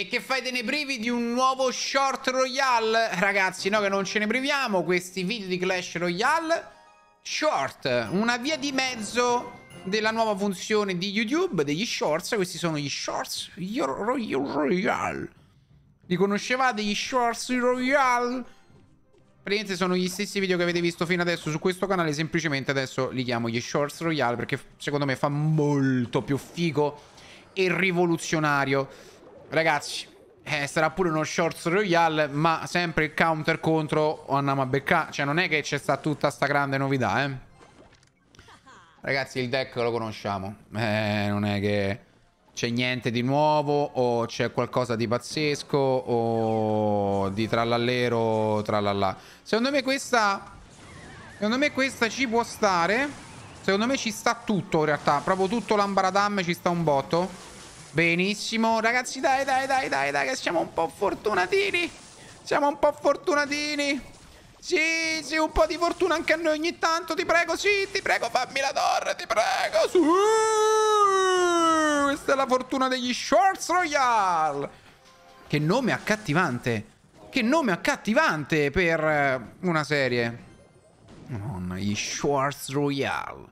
E che fai ne privi di un nuovo short royale? Ragazzi, no che non ce ne priviamo questi video di Clash Royale. Short, una via di mezzo della nuova funzione di YouTube, degli shorts. Questi sono gli shorts royale. Li conoscevate gli shorts royale? Praticamente sono gli stessi video che avete visto fino adesso su questo canale, semplicemente adesso li chiamo gli shorts royale perché secondo me fa molto più figo e rivoluzionario. Ragazzi, eh, sarà pure uno shorts royale, ma sempre il counter contro o andiamo a beccare. Cioè, non è che c'è sta tutta sta grande novità, eh. Ragazzi, il deck lo conosciamo. Eh, non è che c'è niente di nuovo o c'è qualcosa di pazzesco o di trallallero trallallà. Secondo me questa... Secondo me questa ci può stare. Secondo me ci sta tutto, in realtà. Proprio tutto l'ambaradam ci sta un botto. Benissimo, ragazzi, dai, dai, dai, dai, dai, che siamo un po' fortunatini. Siamo un po' fortunatini. Sì, sì, un po' di fortuna anche a noi ogni tanto, ti prego, sì, ti prego, fammi la torre, ti prego. Su! Questa è la fortuna degli Shorts Royale. Che nome accattivante. Che nome accattivante per eh, una serie. Nonna, gli Shorts Royale.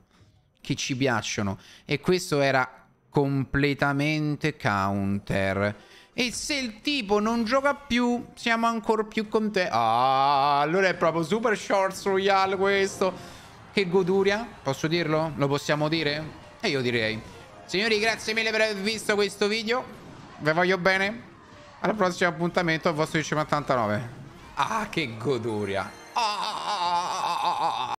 Che ci piacciono. E questo era completamente counter. E se il tipo non gioca più, siamo ancora più contenti. Ah, allora è proprio Super Shorts Royale questo. Che goduria, posso dirlo? Lo possiamo dire? E io direi. Signori, grazie mille per aver visto questo video. Vi voglio bene. Al prossimo appuntamento al vostro 89. Ah, che goduria. Ah. ah, ah, ah